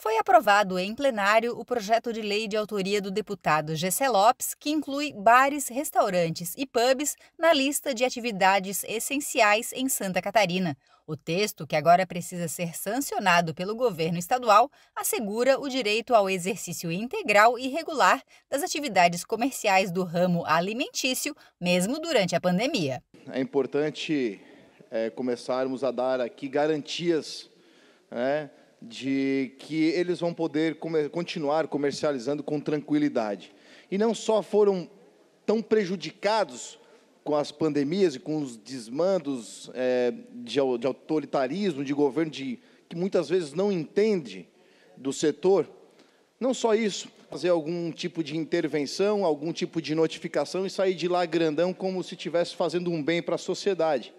Foi aprovado em plenário o projeto de lei de autoria do deputado Gessé Lopes, que inclui bares, restaurantes e pubs na lista de atividades essenciais em Santa Catarina. O texto, que agora precisa ser sancionado pelo governo estadual, assegura o direito ao exercício integral e regular das atividades comerciais do ramo alimentício, mesmo durante a pandemia. É importante é, começarmos a dar aqui garantias né, de que eles vão poder come continuar comercializando com tranquilidade. E não só foram tão prejudicados com as pandemias e com os desmandos é, de, de, autoritarismo, de governo de, que muitas vezes não entende do setor. Não só isso, fazer algum tipo de intervenção, algum tipo de notificação e sair de lá grandão como se estivesse fazendo um bem para a sociedade.